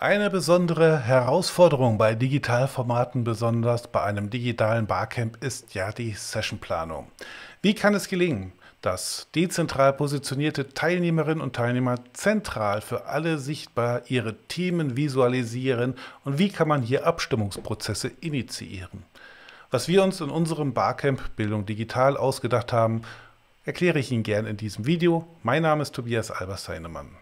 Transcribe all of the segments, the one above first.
Eine besondere Herausforderung bei Digitalformaten, besonders bei einem digitalen Barcamp, ist ja die Sessionplanung. Wie kann es gelingen, dass dezentral positionierte Teilnehmerinnen und Teilnehmer zentral für alle sichtbar ihre Themen visualisieren und wie kann man hier Abstimmungsprozesse initiieren? Was wir uns in unserem Barcamp Bildung Digital ausgedacht haben, erkläre ich Ihnen gerne in diesem Video. Mein Name ist Tobias Albers-Heinemann.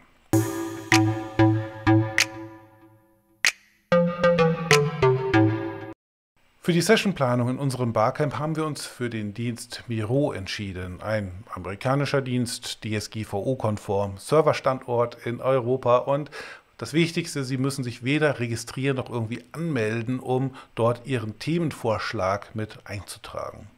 Für die Sessionplanung in unserem Barcamp haben wir uns für den Dienst Miro entschieden. Ein amerikanischer Dienst, DSGVO-konform, Serverstandort in Europa und das Wichtigste, Sie müssen sich weder registrieren noch irgendwie anmelden, um dort Ihren Themenvorschlag mit einzutragen.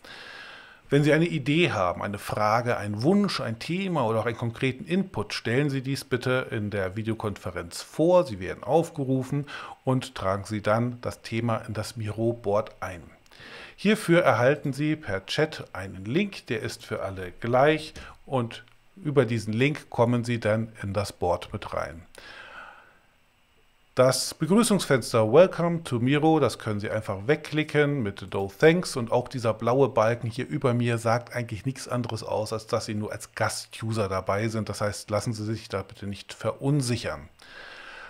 Wenn Sie eine Idee haben, eine Frage, einen Wunsch, ein Thema oder auch einen konkreten Input, stellen Sie dies bitte in der Videokonferenz vor. Sie werden aufgerufen und tragen Sie dann das Thema in das Miro-Board ein. Hierfür erhalten Sie per Chat einen Link, der ist für alle gleich und über diesen Link kommen Sie dann in das Board mit rein. Das Begrüßungsfenster Welcome to Miro, das können Sie einfach wegklicken mit Do Thanks und auch dieser blaue Balken hier über mir sagt eigentlich nichts anderes aus, als dass Sie nur als Gastuser dabei sind. Das heißt, lassen Sie sich da bitte nicht verunsichern.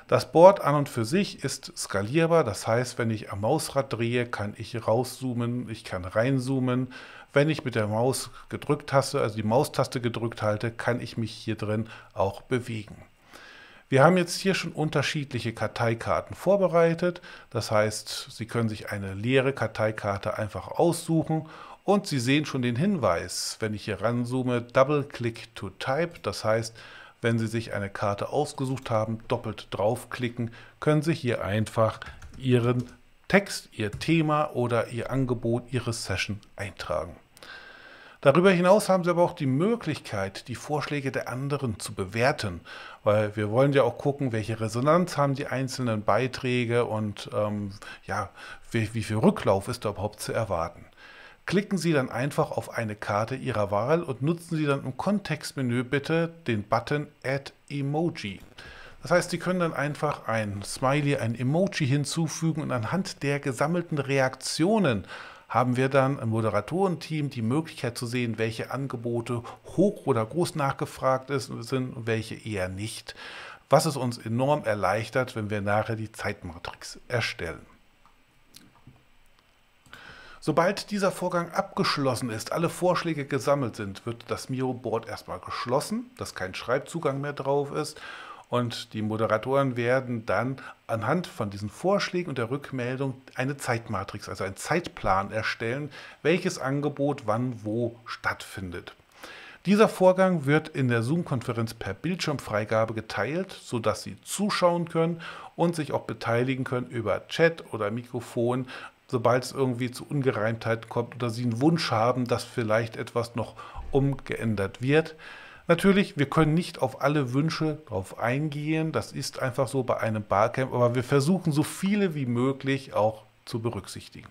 Das Board an und für sich ist skalierbar, das heißt, wenn ich am Mausrad drehe, kann ich rauszoomen, ich kann reinzoomen. Wenn ich mit der Maus gedrückt Taste, also die Maustaste gedrückt halte, kann ich mich hier drin auch bewegen. Wir haben jetzt hier schon unterschiedliche Karteikarten vorbereitet. Das heißt, Sie können sich eine leere Karteikarte einfach aussuchen und Sie sehen schon den Hinweis, wenn ich hier ranzoome, Double Click to Type. Das heißt, wenn Sie sich eine Karte ausgesucht haben, doppelt draufklicken, können Sie hier einfach Ihren Text, Ihr Thema oder Ihr Angebot, Ihre Session eintragen. Darüber hinaus haben Sie aber auch die Möglichkeit, die Vorschläge der anderen zu bewerten, weil wir wollen ja auch gucken, welche Resonanz haben die einzelnen Beiträge und ähm, ja, wie, wie viel Rücklauf ist da überhaupt zu erwarten. Klicken Sie dann einfach auf eine Karte Ihrer Wahl und nutzen Sie dann im Kontextmenü bitte den Button Add Emoji. Das heißt, Sie können dann einfach ein Smiley, ein Emoji hinzufügen und anhand der gesammelten Reaktionen haben wir dann im Moderatorenteam die Möglichkeit zu sehen, welche Angebote hoch oder groß nachgefragt sind und welche eher nicht, was es uns enorm erleichtert, wenn wir nachher die Zeitmatrix erstellen. Sobald dieser Vorgang abgeschlossen ist, alle Vorschläge gesammelt sind, wird das Miro-Board erstmal geschlossen, dass kein Schreibzugang mehr drauf ist und die Moderatoren werden dann anhand von diesen Vorschlägen und der Rückmeldung eine Zeitmatrix, also einen Zeitplan erstellen, welches Angebot wann wo stattfindet. Dieser Vorgang wird in der Zoom-Konferenz per Bildschirmfreigabe geteilt, sodass Sie zuschauen können und sich auch beteiligen können über Chat oder Mikrofon, sobald es irgendwie zu Ungereimtheiten kommt oder Sie einen Wunsch haben, dass vielleicht etwas noch umgeändert wird. Natürlich, wir können nicht auf alle Wünsche drauf eingehen. Das ist einfach so bei einem Barcamp, aber wir versuchen so viele wie möglich auch zu berücksichtigen.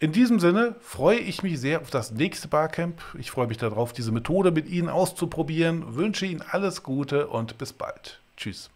In diesem Sinne freue ich mich sehr auf das nächste Barcamp. Ich freue mich darauf, diese Methode mit Ihnen auszuprobieren. Wünsche Ihnen alles Gute und bis bald. Tschüss.